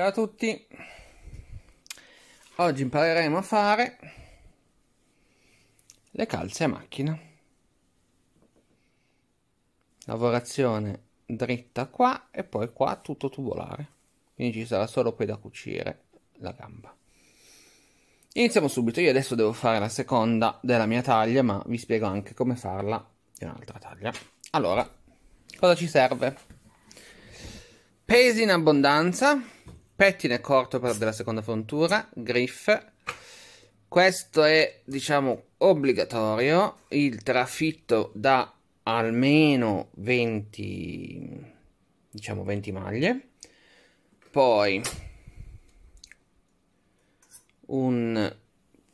Ciao a tutti, oggi impareremo a fare le calze a macchina. Lavorazione dritta qua e poi qua tutto tubolare, quindi ci sarà solo poi da cucire la gamba. Iniziamo subito, io adesso devo fare la seconda della mia taglia, ma vi spiego anche come farla di un'altra taglia. Allora, cosa ci serve? Pesi in abbondanza pettine corto per, della seconda frontura, griff. Questo è, diciamo, obbligatorio, il trafitto da almeno 20, diciamo 20 maglie. Poi un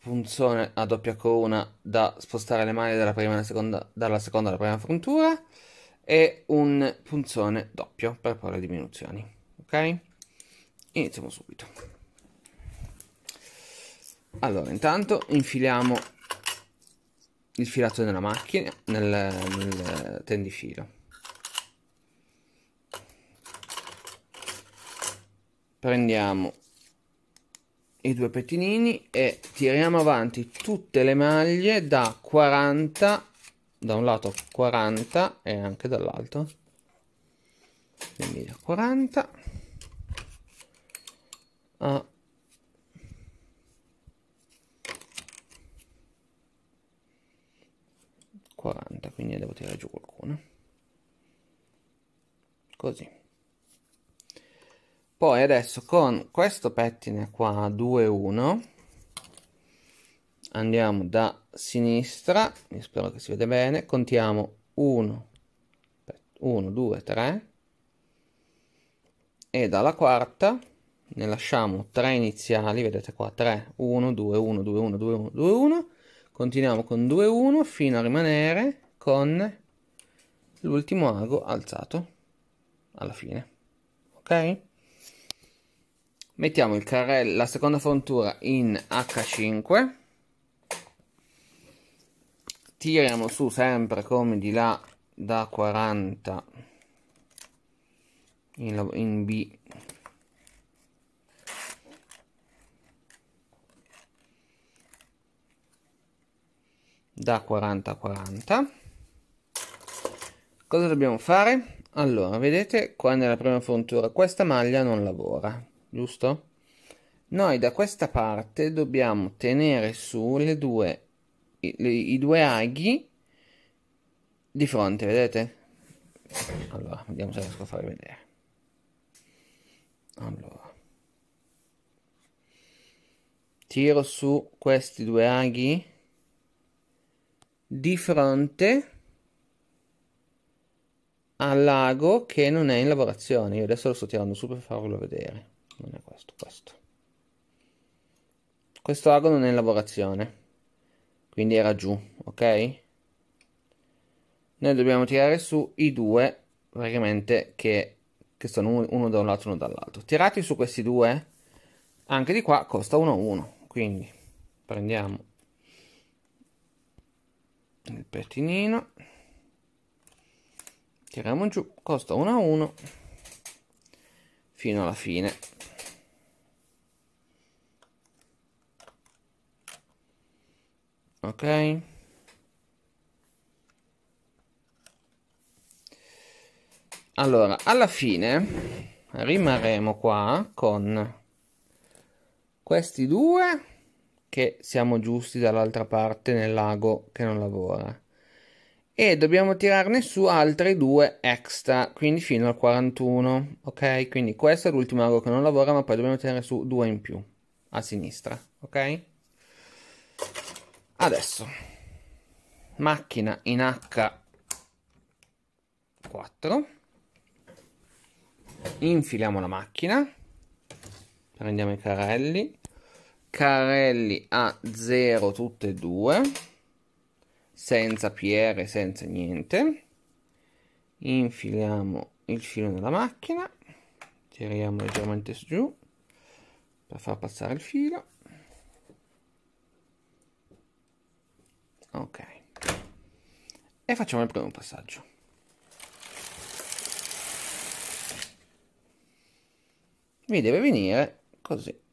punzone a doppia corona da spostare le maglie dalla prima alla seconda, dalla seconda alla prima frontura e un punzone doppio per porre diminuzioni. Ok? iniziamo subito allora intanto infiliamo il filato della macchina nel, nel tendifilo prendiamo i due pettinini e tiriamo avanti tutte le maglie da 40 da un lato 40 e anche dall'altro quindi da 40 a ah. quaranta quindi devo tirare giù qualcuno così poi adesso con questo pettine qua 2 1 andiamo da sinistra mi spero che si veda bene contiamo 1 1 2 3 e dalla quarta ne lasciamo 3 iniziali, vedete qua 3, 1, 2, 1, 2, 1, 2, 1, 2, 1, continuiamo con 2, 1 fino a rimanere con l'ultimo ago alzato alla fine, ok? Mettiamo il carrello, la seconda frontura in H5, tiriamo su sempre come di là da 40 in, in B da 40 a 40 cosa dobbiamo fare? allora vedete qua nella prima frontura questa maglia non lavora giusto? noi da questa parte dobbiamo tenere su le due i, le, i due aghi di fronte vedete? allora vediamo se riesco a farvi vedere allora tiro su questi due aghi di fronte al lago che non è in lavorazione. Io adesso lo sto tirando su per farvelo vedere. Non è questo, questo. Questo lago non è in lavorazione. Quindi era giù, ok? Noi dobbiamo tirare su i due, praticamente, che, che sono uno da un lato e uno dall'altro. Tirati su questi due, anche di qua costa 1-1. Quindi prendiamo il pettinino tiriamo giù costa 1 a 1 fino alla fine ok allora alla fine rimarremo qua con questi due che siamo giusti dall'altra parte nel lago che non lavora e dobbiamo tirarne su altri due extra quindi fino al 41 ok quindi questo è l'ultimo lago che non lavora ma poi dobbiamo tirare su due in più a sinistra ok adesso macchina in H4 infiliamo la macchina prendiamo i carrelli carrelli a 0 tutte e due senza PR senza niente infiliamo il filo nella macchina tiriamo leggermente su giù per far passare il filo ok e facciamo il primo passaggio mi deve venire così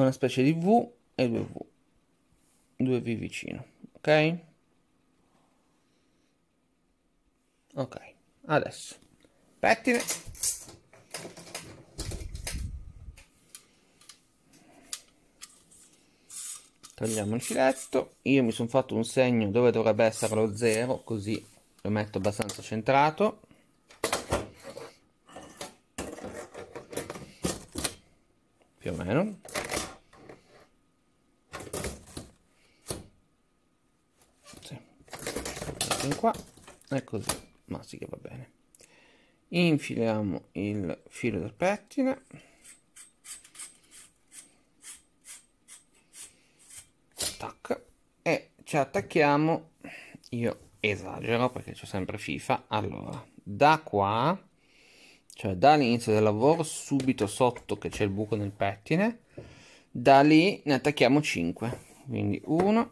una specie di V e due V, due V vicino, ok? Ok, adesso pettine. Togliamo il filetto, io mi sono fatto un segno dove dovrebbe essere lo 0, così lo metto abbastanza centrato. Più o meno. qua è così ma sì che va bene infiliamo il filo del pettine tac e ci attacchiamo io esagero perché c'è sempre FIFA allora da qua cioè dall'inizio del lavoro subito sotto che c'è il buco nel pettine da lì ne attacchiamo 5 quindi 1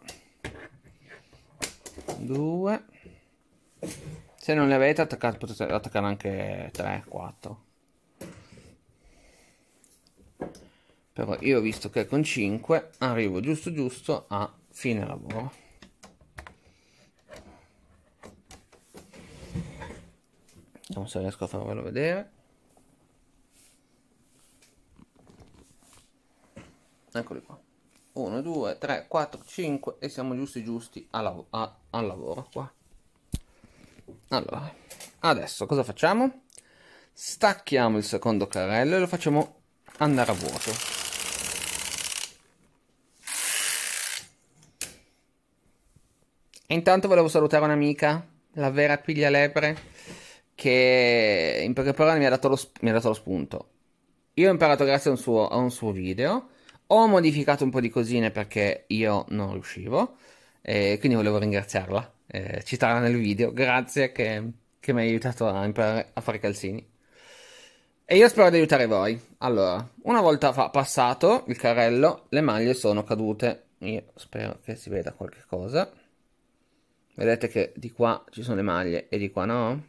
2 se non le avete, attaccate, potete attaccare anche 3, 4. Però io ho visto che con 5 arrivo giusto giusto a fine lavoro. Vediamo se riesco a farvelo vedere. Eccoli qua. 1, 2, 3, 4, 5 e siamo giusti giusti al, lav a al lavoro qua. Allora, adesso cosa facciamo? Stacchiamo il secondo carrello e lo facciamo andare a vuoto. intanto volevo salutare un'amica, la vera Piglia Lepre, che in poche parole mi ha dato lo, sp- ha dato lo spunto. Io ho imparato grazie a un, suo, a un suo video, ho modificato un po' di cosine perché io non riuscivo, e quindi volevo ringraziarla eh, citarla nel video. Grazie che, che mi hai aiutato a imparare a fare calzini. E io spero di aiutare voi. Allora, una volta fa passato il carrello, le maglie sono cadute. Io spero che si veda qualche cosa. Vedete che di qua ci sono le maglie e di qua no?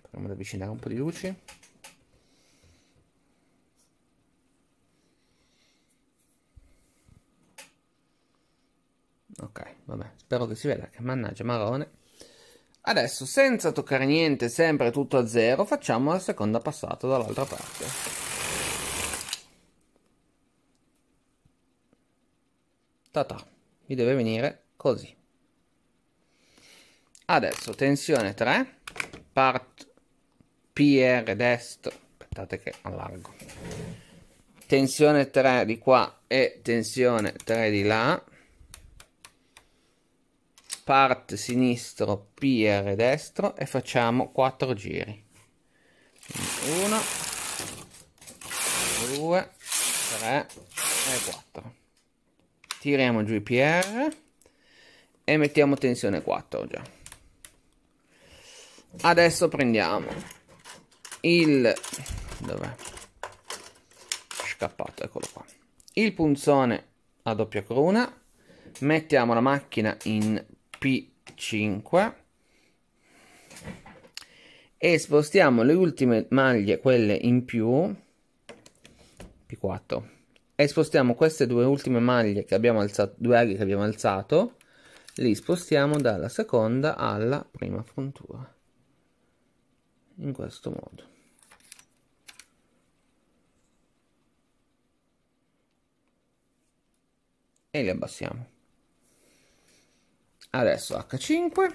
Proviamo ad avvicinare un po' di luci. ok vabbè spero che si veda che mannaggia marrone adesso senza toccare niente sempre tutto a zero facciamo la seconda passata dall'altra parte tata mi deve venire così adesso tensione 3 part PR destro aspettate che allargo tensione 3 di qua e tensione 3 di là spart sinistro, PR destro e facciamo 4 giri. 1, 2, 3 e 4. Tiriamo giù i PR e mettiamo tensione 4 già. Adesso prendiamo il... dov'è? Scappato, eccolo qua. Il punzone a doppia cruna mettiamo la macchina in P5 e spostiamo le ultime maglie, quelle in più, P4, e spostiamo queste due ultime maglie che abbiamo alzato, due aghi che abbiamo alzato, li spostiamo dalla seconda alla prima puntura, in questo modo. E li abbassiamo adesso H5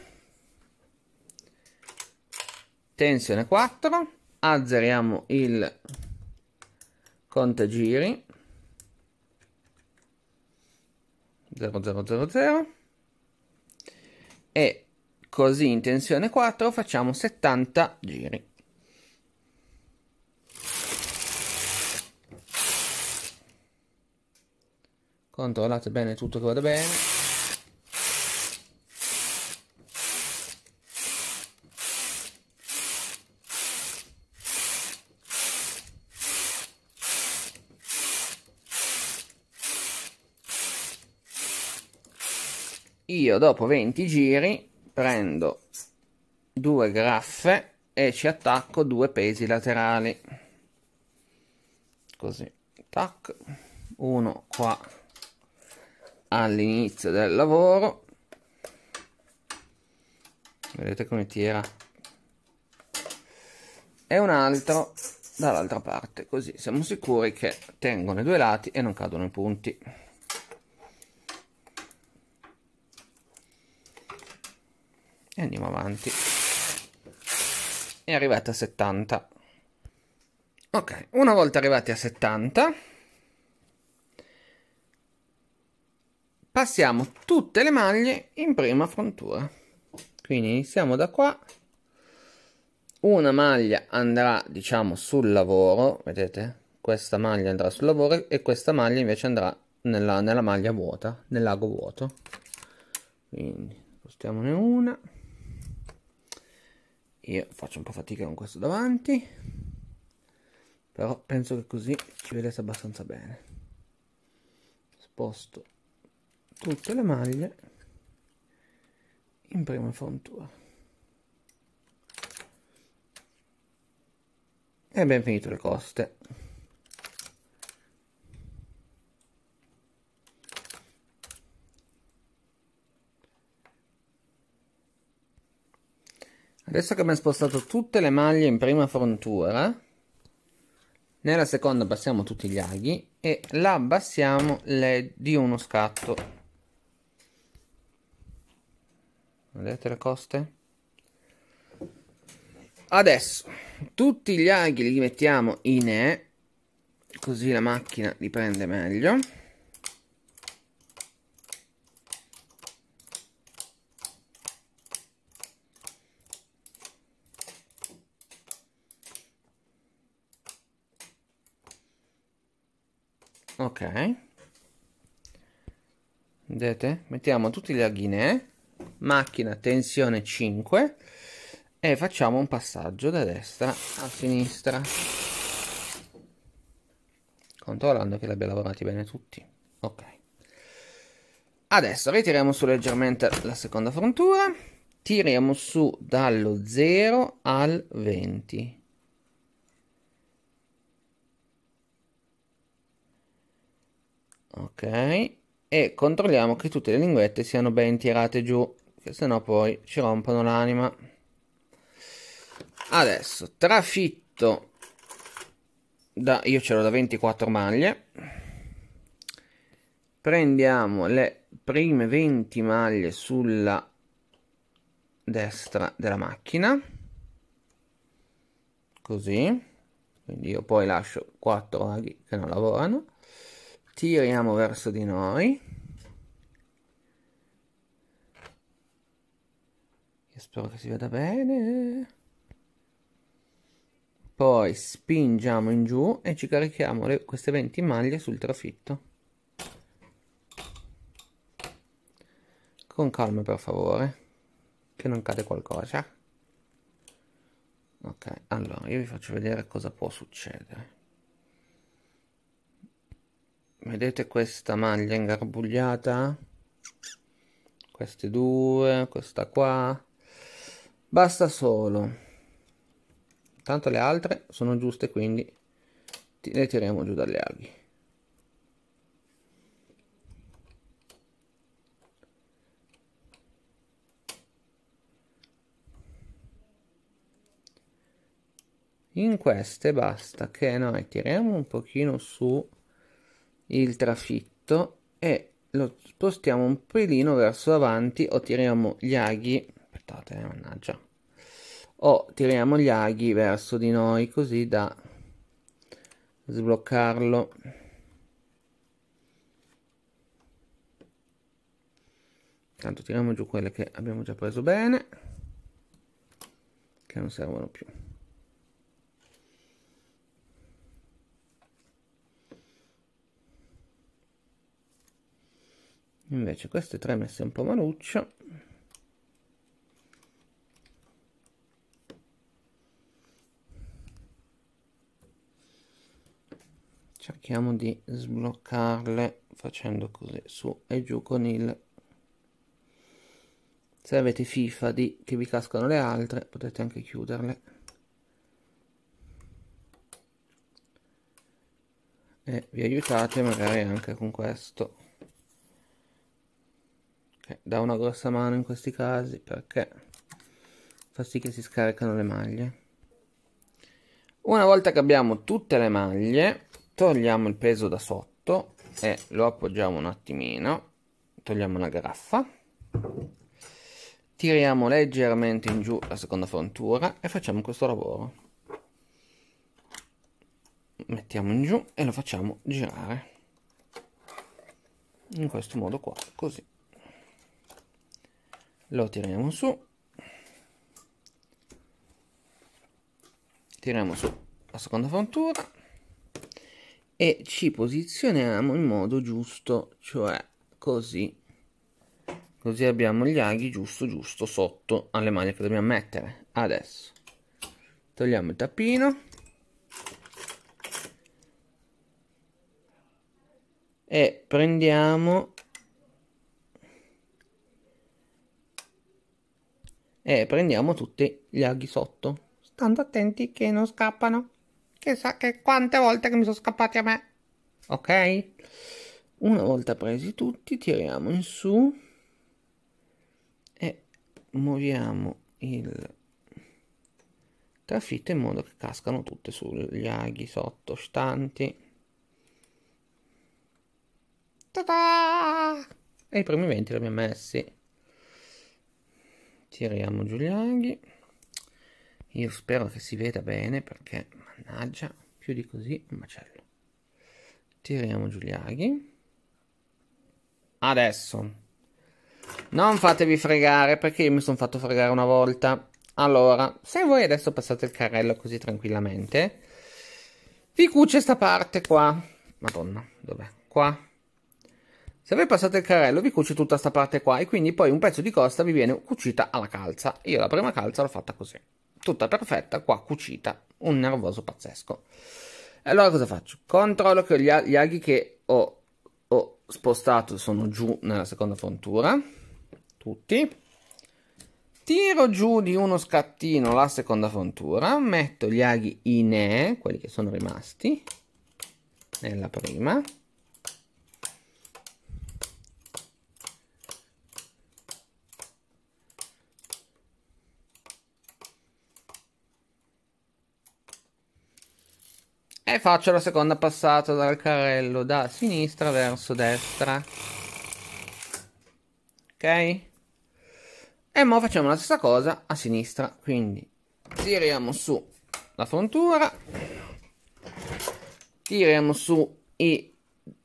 tensione 4 azzeriamo il contagiri 0000 e così in tensione 4 facciamo 70 giri controllate bene tutto che vada bene dopo 20 giri prendo due graffe e ci attacco due pesi laterali così tac uno qua all'inizio del lavoro vedete come tira e un altro dall'altra parte così siamo sicuri che tengono i due lati e non cadono i punti e andiamo avanti è arrivata a 70 ok una volta arrivati a 70 passiamo tutte le maglie in prima frontura quindi iniziamo da qua una maglia andrà diciamo sul lavoro vedete questa maglia andrà sul lavoro e questa maglia invece andrà nella, nella maglia vuota nel lago vuoto quindi spostiamone una io faccio un po' fatica con questo davanti però penso che così ci vedesse abbastanza bene sposto tutte le maglie in prima frontura e abbiamo finito le coste Adesso che abbiamo spostato tutte le maglie in prima frontura, nella seconda abbassiamo tutti gli aghi e la abbassiamo di uno scatto. Vedete le coste? Adesso tutti gli aghi li mettiamo in E, così la macchina li prende meglio. ok vedete mettiamo tutti gli aghinè eh? macchina tensione 5 e facciamo un passaggio da destra a sinistra controllando che li abbia lavorati bene tutti ok adesso ritiriamo su leggermente la seconda frontura tiriamo su dallo 0 al 20 ok e controlliamo che tutte le linguette siano ben tirate giù che sennò poi ci rompono l'anima adesso trafitto da io ce l'ho da 24 maglie prendiamo le prime 20 maglie sulla destra della macchina così quindi io poi lascio 4 aghi che non lavorano tiriamo verso di noi. Io spero che si veda bene. Poi spingiamo in giù e ci carichiamo le, queste 20 maglie sul trafitto. Con calma per favore, che non cade qualcosa. Ok, allora io vi faccio vedere cosa può succedere vedete questa maglia ingarbugliata queste due questa qua basta solo tanto le altre sono giuste quindi le tiriamo giù dalle aghi in queste basta che noi tiriamo un pochino su il trafitto e lo spostiamo un pelino verso avanti o tiriamo gli aghi aspettate eh, mannaggia o tiriamo gli aghi verso di noi così da sbloccarlo tanto tiriamo giù quelle che abbiamo già preso bene che non servono più invece queste tre messe un po' maluccio cerchiamo di sbloccarle facendo così su e giù con il se avete FIFA di che vi cascano le altre potete anche chiuderle e vi aiutate magari anche con questo che dà una grossa mano in questi casi perché fa sì che si scaricano le maglie. Una volta che abbiamo tutte le maglie, togliamo il peso da sotto e lo appoggiamo un attimino, togliamo la graffa, tiriamo leggermente in giù la seconda frontura e facciamo questo lavoro. Mettiamo in giù e lo facciamo girare in questo modo qua, così lo tiriamo su tiriamo su la seconda fontura e ci posizioniamo in modo giusto cioè così così abbiamo gli aghi giusto giusto sotto alle maglie che dobbiamo mettere adesso togliamo il tappino e prendiamo e prendiamo tutti gli aghi sotto. Stando attenti che non scappano. Chissà che quante volte che mi sono scappati a me. Ok? Una volta presi tutti, tiriamo in su e muoviamo il trafitto in modo che cascano tutte sugli aghi sottostanti. Ta-da! E i primi venti li abbiamo messi tiriamo giù gli aghi io spero che si veda bene perché mannaggia più di così un macello tiriamo giù gli aghi adesso non fatevi fregare perché io mi sono fatto fregare una volta allora se voi adesso passate il carrello così tranquillamente vi cuce sta parte qua madonna dov'è qua se voi passate il carrello vi cuce tutta questa parte qua e quindi poi un pezzo di costa vi viene cucita alla calza. Io la prima calza l'ho fatta così, tutta perfetta, qua cucita, un nervoso pazzesco. Allora cosa faccio? Controllo che gli, gli aghi che ho, ho spostato sono giù nella seconda frontura, tutti. Tiro giù di uno scattino la seconda frontura, metto gli aghi in E, quelli che sono rimasti, nella prima E faccio la seconda passata dal carrello da sinistra verso destra. Ok? E mo facciamo la stessa cosa a sinistra. Quindi tiriamo su la frontura. Tiriamo su i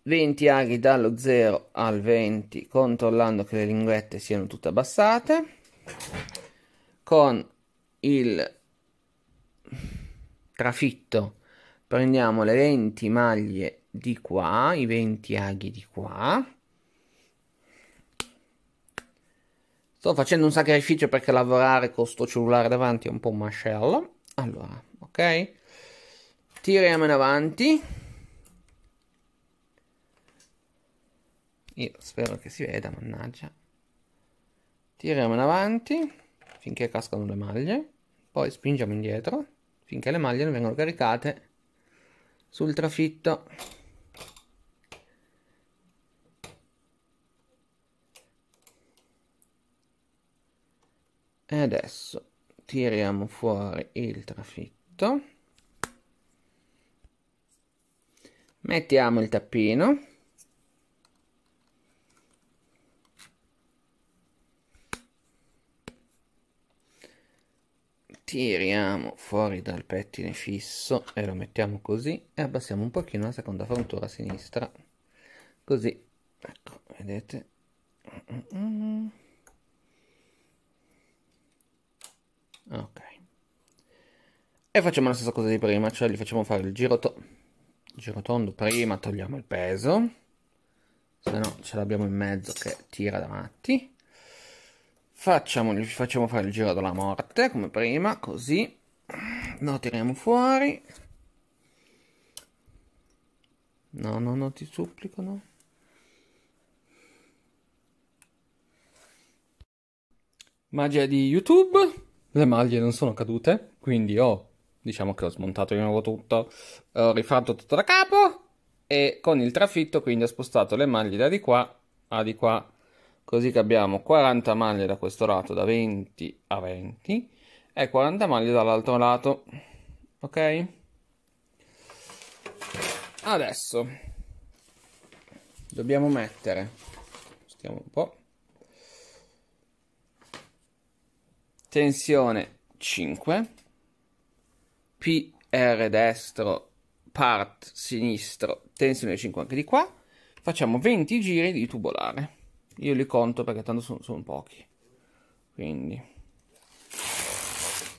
20 aghi dallo 0 al 20 controllando che le linguette siano tutte abbassate con il trafitto prendiamo le 20 maglie di qua, i 20 aghi di qua. Sto facendo un sacrificio perché lavorare con sto cellulare davanti è un po' un mascello. Allora, ok? Tiriamo in avanti. Io spero che si veda, mannaggia. Tiriamo in avanti finché cascano le maglie. Poi spingiamo indietro finché le maglie non vengono caricate sul trafitto e adesso tiriamo fuori il trafitto mettiamo il tappino tiriamo fuori dal pettine fisso e lo mettiamo così e abbassiamo un pochino la seconda frontura a sinistra così ecco vedete ok e facciamo la stessa cosa di prima cioè gli facciamo fare il giro, to giro tondo prima togliamo il peso se no ce l'abbiamo in mezzo che tira da matti Facciamo, facciamo fare il giro della morte come prima, così lo tiriamo fuori. No, no, no, ti supplico, no. Magia di YouTube. Le maglie non sono cadute, quindi ho, diciamo che ho smontato di nuovo tutto, ho rifatto tutto da capo e con il trafitto quindi ho spostato le maglie da di qua a di qua così che abbiamo 40 maglie da questo lato da 20 a 20 e 40 maglie dall'altro lato ok adesso dobbiamo mettere stiamo un po' tensione 5 PR destro part sinistro tensione 5 anche di qua facciamo 20 giri di tubolare io li conto perché tanto sono, sono pochi. Quindi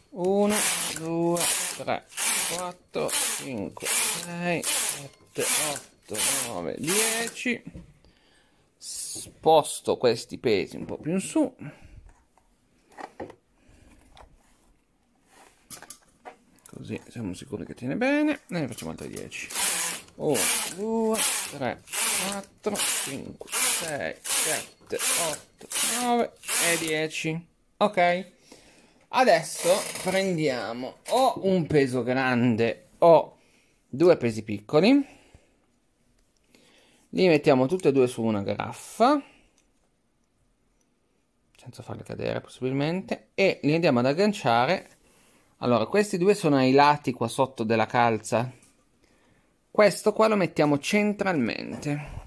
1, 2, 3, 4, 5, 6, 7, 8, 9, 10. Sposto questi pesi un po' più in su. Così siamo sicuri che tiene bene. E ne facciamo altri 10. 1, 2, 3, 4, 5, 6, 7, 8, 9 e 10. Ok. Adesso prendiamo o un peso grande o due pesi piccoli. Li mettiamo tutti e due su una graffa. Senza farli cadere possibilmente. E li andiamo ad agganciare. Allora, questi due sono ai lati qua sotto della calza. Questo qua lo mettiamo centralmente.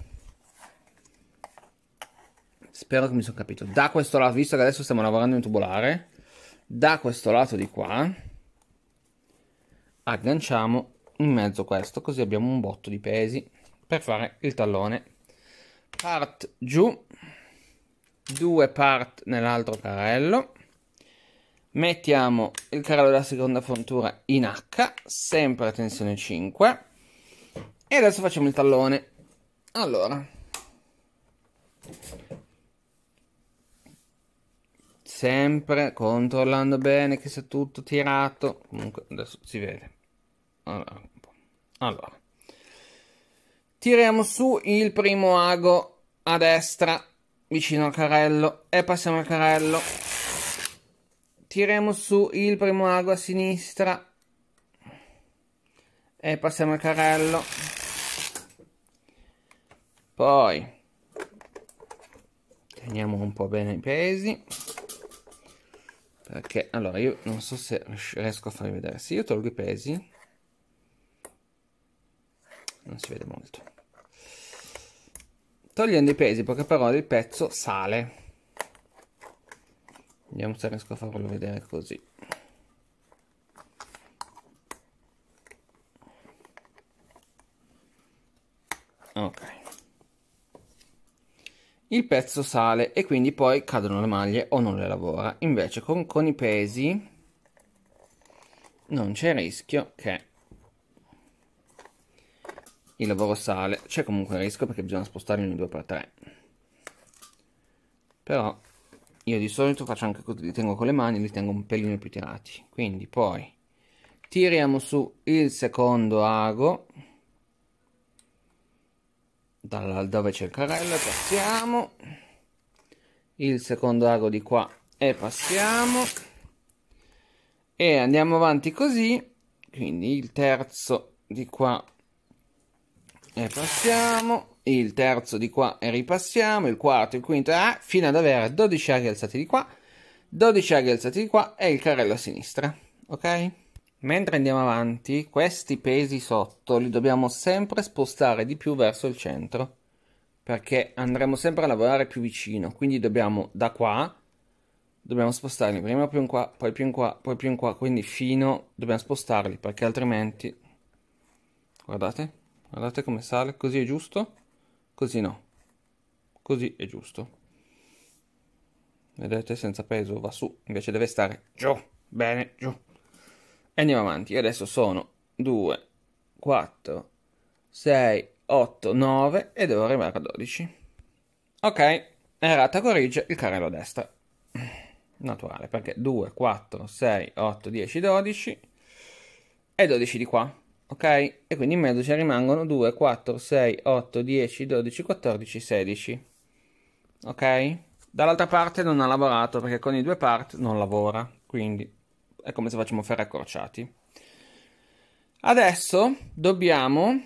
Spero che mi sono capito. Da questo lato, visto che adesso stiamo lavorando in tubolare, da questo lato di qua agganciamo in mezzo questo, così abbiamo un botto di pesi per fare il tallone. Part giù, due part nell'altro carrello. Mettiamo il carrello della seconda frontura in H, sempre a tensione 5. E adesso facciamo il tallone. Allora, sempre controllando bene che sia tutto tirato comunque adesso si vede allora, allora. tiriamo su il primo ago a destra vicino al carrello e passiamo al carrello tiriamo su il primo ago a sinistra e passiamo al carrello poi teniamo un po' bene i pesi perché allora io non so se riesco a farvi vedere se io tolgo i pesi non si vede molto togliendo i pesi poche parole il pezzo sale vediamo se riesco a farlo vedere così ok il pezzo sale e quindi poi cadono le maglie o non le lavora. Invece con, con i pesi non c'è il rischio che il lavoro sale. C'è comunque il rischio perché bisogna spostarli ogni 2x3. Però io di solito faccio anche così, li tengo con le mani, e li tengo un pelino più tirati. Quindi poi tiriamo su il secondo ago dalla, dove c'è il carrello passiamo il secondo ago di qua e passiamo e andiamo avanti così quindi il terzo di qua e passiamo il terzo di qua e ripassiamo il quarto il quinto ah, fino ad avere 12 aghi alzati di qua 12 aghi alzati di qua e il carrello a sinistra ok Mentre andiamo avanti, questi pesi sotto li dobbiamo sempre spostare di più verso il centro, perché andremo sempre a lavorare più vicino, quindi dobbiamo da qua, dobbiamo spostarli prima più in qua, poi più in qua, poi più in qua, quindi fino, dobbiamo spostarli, perché altrimenti, guardate, guardate come sale, così è giusto, così no, così è giusto. Vedete, senza peso va su, invece deve stare giù, bene, giù andiamo avanti. adesso sono 2, 4, 6, 8, 9 e devo arrivare a 12. Ok, errata corrige il carrello a destra. Naturale, perché 2, 4, 6, 8, 10, 12 e 12 di qua. Ok? E quindi in mezzo ci rimangono 2, 4, 6, 8, 10, 12, 14, 16. Ok? Dall'altra parte non ha lavorato perché con i due part non lavora. Quindi è come se facciamo ferri accorciati. Adesso dobbiamo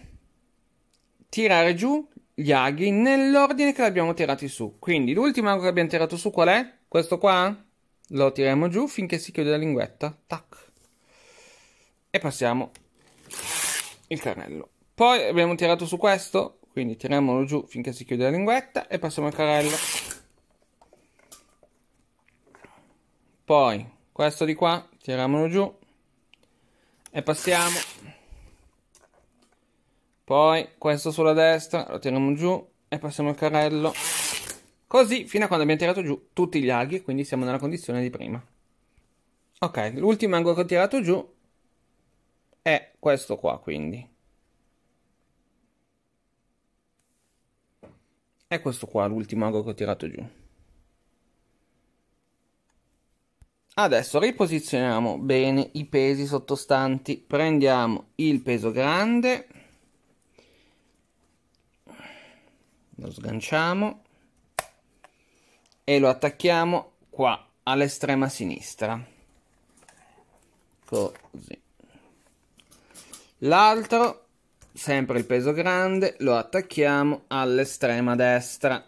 tirare giù gli aghi nell'ordine che abbiamo tirati su. Quindi l'ultimo ago che abbiamo tirato su qual è? Questo qua? Lo tiriamo giù finché si chiude la linguetta. Tac. E passiamo il carrello. Poi abbiamo tirato su questo, quindi tiriamolo giù finché si chiude la linguetta e passiamo il carrello. Poi questo di qua tiriamolo giù e passiamo poi questo sulla destra lo tiriamo giù e passiamo il carrello così fino a quando abbiamo tirato giù tutti gli alghi quindi siamo nella condizione di prima ok l'ultimo angolo che ho tirato giù è questo qua quindi è questo qua l'ultimo angolo che ho tirato giù Adesso riposizioniamo bene i pesi sottostanti. Prendiamo il peso grande, lo sganciamo e lo attacchiamo qua all'estrema sinistra. Così. L'altro, sempre il peso grande, lo attacchiamo all'estrema destra.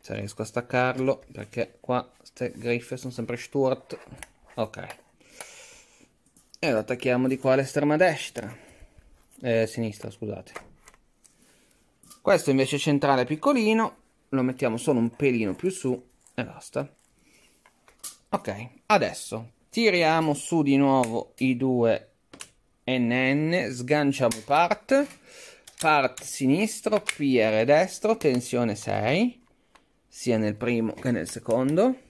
Se riesco a staccarlo perché qua Griffith, Griffith sono sempre Stuart, ok. E lo attacchiamo di qua all'estrema destra, eh, sinistra scusate. Questo invece centrale piccolino, lo mettiamo solo un pelino più su e basta. Ok, adesso tiriamo su di nuovo i due NN, sganciamo part, part sinistro, PR destro, tensione 6, sia nel primo che nel secondo.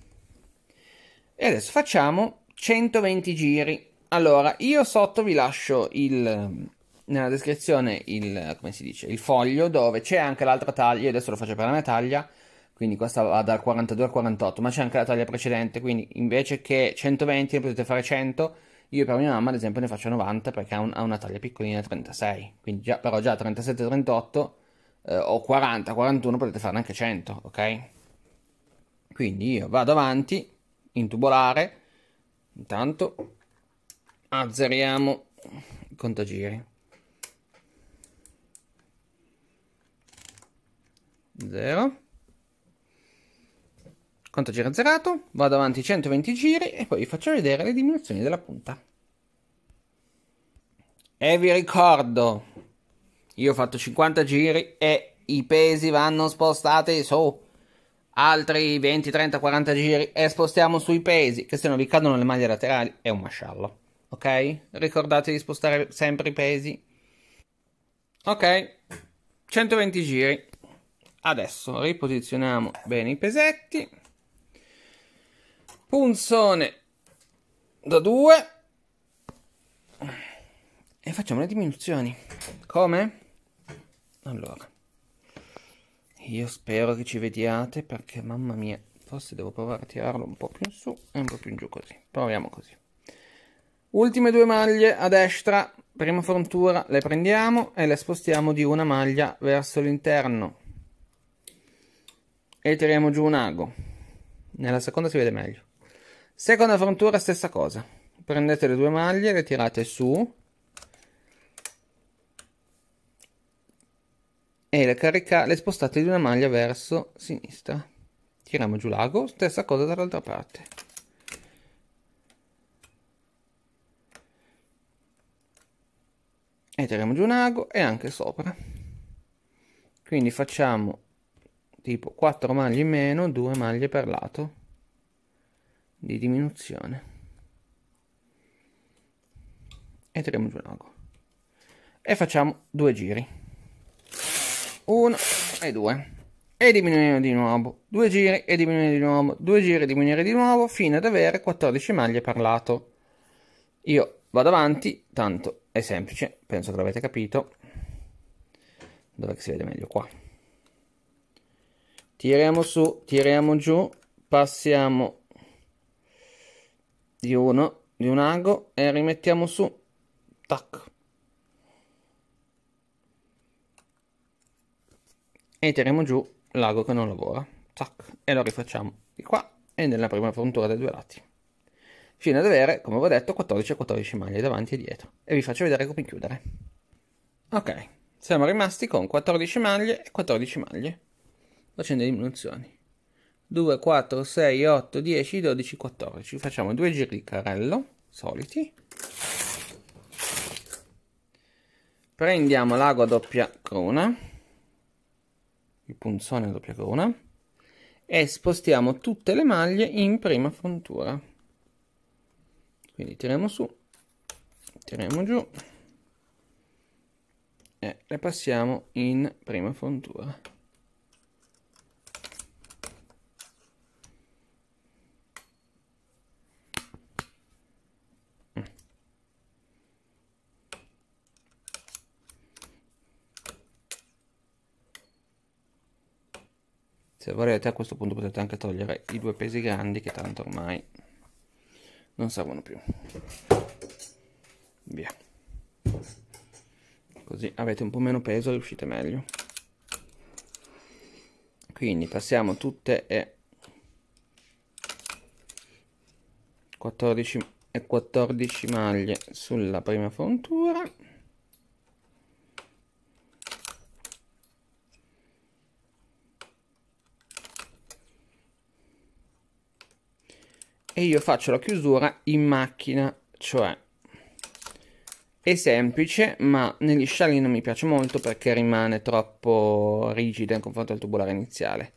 E adesso facciamo 120 giri. Allora, io sotto vi lascio il, nella descrizione il, dice, il foglio dove c'è anche l'altra taglia, io adesso lo faccio per la mia taglia, quindi questa va dal 42 al 48, ma c'è anche la taglia precedente, quindi invece che 120 ne potete fare 100, io per mia mamma ad esempio ne faccio 90 perché ha, un, ha una taglia piccolina 36, quindi già, però già 37-38 eh, o 40-41 potete farne anche 100, ok? Quindi io vado avanti intubolare. Intanto azzeriamo il contagiri. 0. Contagiro azzerato, vado avanti 120 giri e poi vi faccio vedere le diminuzioni della punta. E vi ricordo, io ho fatto 50 giri e i pesi vanno spostati su altri 20, 30, 40 giri e spostiamo sui pesi, che se non vi cadono le maglie laterali, è un masciallo. Ok? Ricordate di spostare sempre i pesi. Ok, 120 giri. Adesso riposizioniamo bene i pesetti. Punzone da 2. E facciamo le diminuzioni. Come? Allora. Io spero che ci vediate perché mamma mia, forse devo provare a tirarlo un po' più in su e un po' più in giù così. Proviamo così. Ultime due maglie a destra, prima frontura, le prendiamo e le spostiamo di una maglia verso l'interno. E tiriamo giù un ago. Nella seconda si vede meglio. Seconda frontura, stessa cosa. Prendete le due maglie, le tirate su e le, carica- le spostate di una maglia verso sinistra. Tiriamo giù l'ago, stessa cosa dall'altra parte. E tiriamo giù un ago e anche sopra. Quindi facciamo tipo 4 maglie in meno, 2 maglie per lato di diminuzione. E tiriamo giù un ago. E facciamo due giri. 1 e 2 e diminuire di nuovo, due giri e diminuire di nuovo, due giri e diminuire di nuovo fino ad avere 14 maglie per lato. Io vado avanti, tanto è semplice, penso che l'avete capito. Dove si vede meglio qua. Tiriamo su, tiriamo giù, passiamo di uno, di un ago e rimettiamo su. Tac. e tiriamo giù l'ago che non lavora. Tac, e lo rifacciamo di qua e nella prima puntura dei due lati. Fino ad avere, come ho detto, 14 14 maglie davanti e dietro. E vi faccio vedere come chiudere. Ok, siamo rimasti con 14 maglie e 14 maglie. Facendo le diminuzioni. 2, 4, 6, 8, 10, 12, 14. Facciamo due giri di carrello, soliti. Prendiamo l'ago a doppia crona il punzone doppia corona e spostiamo tutte le maglie in prima frontura quindi tiriamo su tiriamo giù e le passiamo in prima frontura se vorrete a questo punto potete anche togliere i due pesi grandi che tanto ormai non servono più via così avete un po' meno peso e riuscite meglio quindi passiamo tutte e 14 e 14 maglie sulla prima frontura e io faccio la chiusura in macchina, cioè è semplice ma negli scialli non mi piace molto perché rimane troppo rigida in confronto al tubolare iniziale.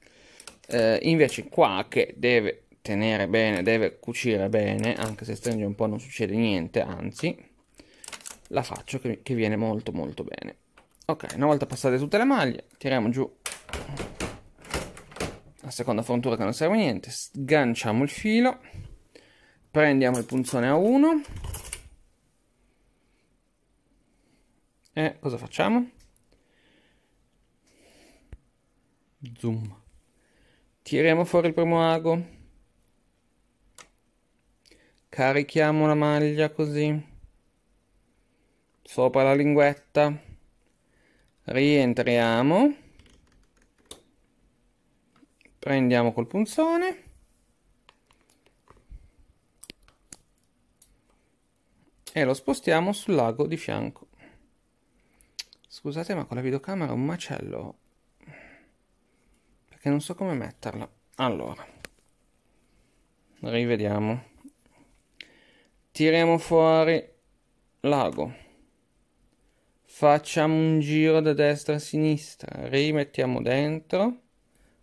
Eh, invece qua che deve tenere bene, deve cucire bene, anche se stringe un po' non succede niente, anzi la faccio che, che viene molto molto bene. Ok, una volta passate tutte le maglie, tiriamo giù la seconda frontura che non serve a niente, sganciamo il filo prendiamo il punzone a 1 e cosa facciamo? zoom tiriamo fuori il primo ago carichiamo la maglia così sopra la linguetta rientriamo prendiamo col punzone e lo spostiamo sul lago di fianco. Scusate, ma con la videocamera è un macello. Perché non so come metterla. Allora, rivediamo. Tiriamo fuori lago. Facciamo un giro da destra a sinistra. Rimettiamo dentro.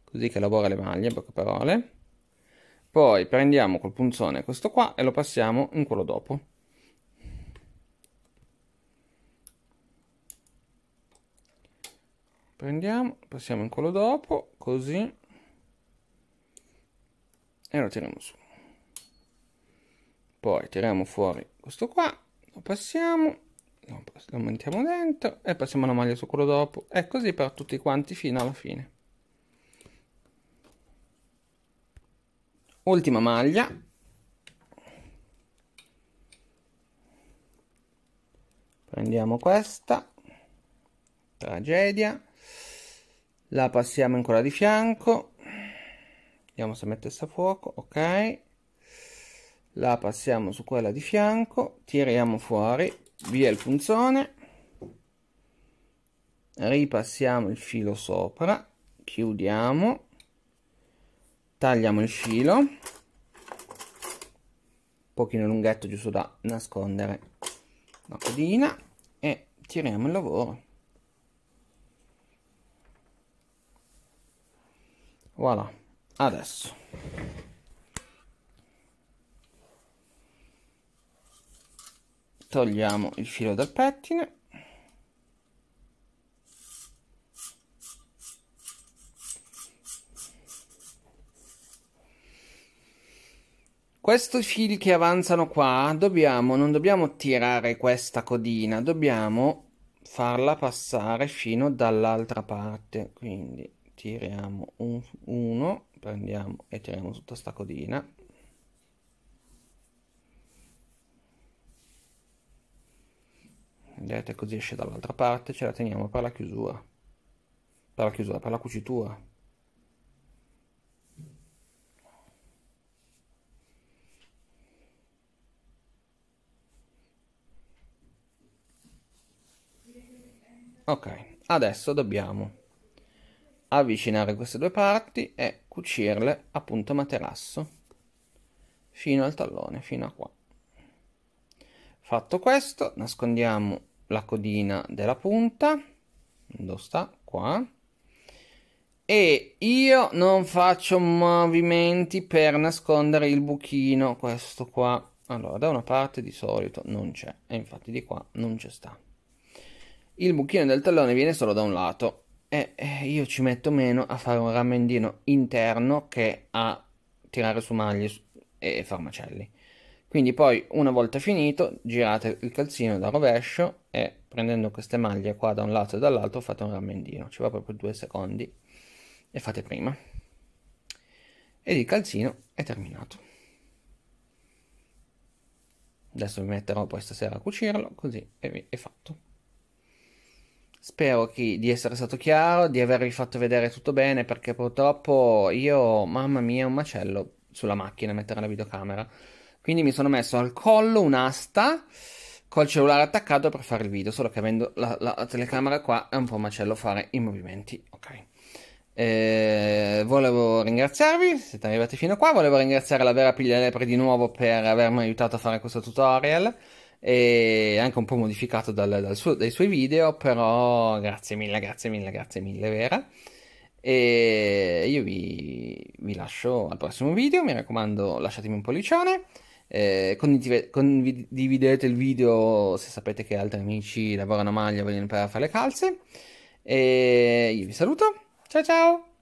Così che lavora le maglie, poche parole. Poi prendiamo col punzone questo qua e lo passiamo in quello dopo. prendiamo passiamo in quello dopo così e lo tiriamo su poi tiriamo fuori questo qua lo passiamo lo, lo mettiamo dentro e passiamo la maglia su quello dopo e così per tutti quanti fino alla fine ultima maglia prendiamo questa tragedia la passiamo ancora di fianco vediamo se mette a fuoco ok la passiamo su quella di fianco tiriamo fuori via il punzone ripassiamo il filo sopra chiudiamo tagliamo il filo un pochino lunghetto giusto da nascondere la codina e tiriamo il lavoro voilà adesso togliamo il filo dal pettine questi fili che avanzano qua dobbiamo, non dobbiamo tirare questa codina dobbiamo farla passare fino dall'altra parte quindi tiriamo 1 un, prendiamo e tiriamo tutta sta codina vedete così esce dall'altra parte ce la teniamo per la chiusura per la chiusura per la cucitura ok adesso dobbiamo avvicinare queste due parti e cucirle a punto materasso fino al tallone, fino a qua. Fatto questo, nascondiamo la codina della punta, dove sta? Qua. E io non faccio movimenti per nascondere il buchino, questo qua. Allora, da una parte di solito non c'è, e infatti di qua non c'è sta. Il buchino del tallone viene solo da un lato, e io ci metto meno a fare un rammendino interno che a tirare su maglie e farmacelli quindi poi una volta finito girate il calzino da rovescio e prendendo queste maglie qua da un lato e dall'altro fate un rammendino ci va proprio due secondi e fate prima ed il calzino è terminato adesso vi metterò poi stasera a cucirlo così è fatto Spero che, di essere stato chiaro, di avervi fatto vedere tutto bene, perché purtroppo io, mamma mia, un macello sulla macchina mettere la videocamera. Quindi mi sono messo al collo un'asta col cellulare attaccato per fare il video, solo che avendo la, la telecamera qua è un po' un macello fare i movimenti, ok. Eh, volevo ringraziarvi, siete arrivati fino a qua, volevo ringraziare la vera Piglia Lepre di nuovo per avermi aiutato a fare questo tutorial e anche un po' modificato dal, dal suo, dai suoi video, però grazie mille, grazie mille, grazie mille Vera. E io vi, vi lascio al prossimo video, mi raccomando lasciatemi un pollicione, eh, condividete il video se sapete che altri amici lavorano a maglia e vogliono imparare a fare le calze. E io vi saluto, ciao ciao!